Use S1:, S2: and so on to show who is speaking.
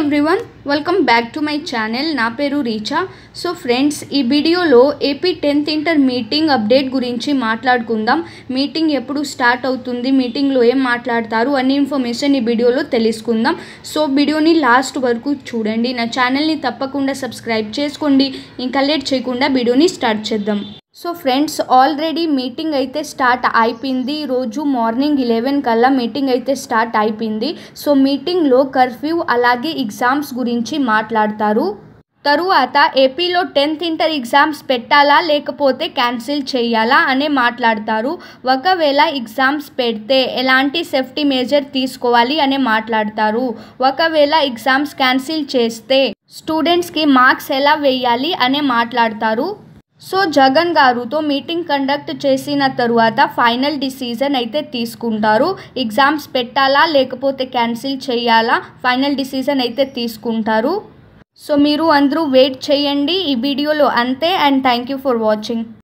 S1: everyone welcome back to my channel నా పేరు Richa so friends ఈ వీడియోలో AP tenth inter meeting update గురించి మాట్లాడుకుందాం మీటింగ్ ఎప్పుడు స్టార్ట్ అవుతుంది మీటింగ్లో ఏం మాట్లాడతారు అన్ని ఇన్ఫర్మేషన్ ఈ వీడియోలో తెలుసుకుందాం సో వీడియోని లాస్ట్ వరకు చూడండి నా ఛానల్ని తప్పకుండా సబ్స్క్రైబ్ చేసుకోండి ఇంకా లేట్ చేయకుండా వీడియోని స్టార్ట్ చేద్దాం సో ఫ్రెండ్స్ ఆల్రెడీ మీటింగ్ అయితే స్టార్ట్ అయిపోయింది రోజు మార్నింగ్ ఇలెవెన్ కల్లా మీటింగ్ అయితే స్టార్ట్ అయిపోయింది సో మీటింగ్లో కర్ఫ్యూ అలాగే ఎగ్జామ్స్ గురించి మాట్లాడతారు తరువాత ఏపీలో టెన్త్ ఇంటర్ ఎగ్జామ్స్ పెట్టాలా లేకపోతే క్యాన్సిల్ చేయాలా అనే మాట్లాడతారు ఒకవేళ ఎగ్జామ్స్ పెడితే ఎలాంటి సేఫ్టీ మేజర్ తీసుకోవాలి అనే మాట్లాడతారు ఒకవేళ ఎగ్జామ్స్ క్యాన్సిల్ చేస్తే స్టూడెంట్స్కి మార్క్స్ ఎలా వేయాలి అనే మాట్లాడతారు సో జగన్ గారుతో మీటింగ్ కండక్ట్ చేసిన తరువాత ఫైనల్ డిసిజన్ అయితే తీసుకుంటారు ఎగ్జామ్స్ పెట్టాలా లేకపోతే క్యాన్సిల్ చేయాలా ఫైనల్ డిసిజన్ అయితే తీసుకుంటారు సో మీరు అందరూ వెయిట్ చేయండి ఈ వీడియోలో అంతే and thank you for watching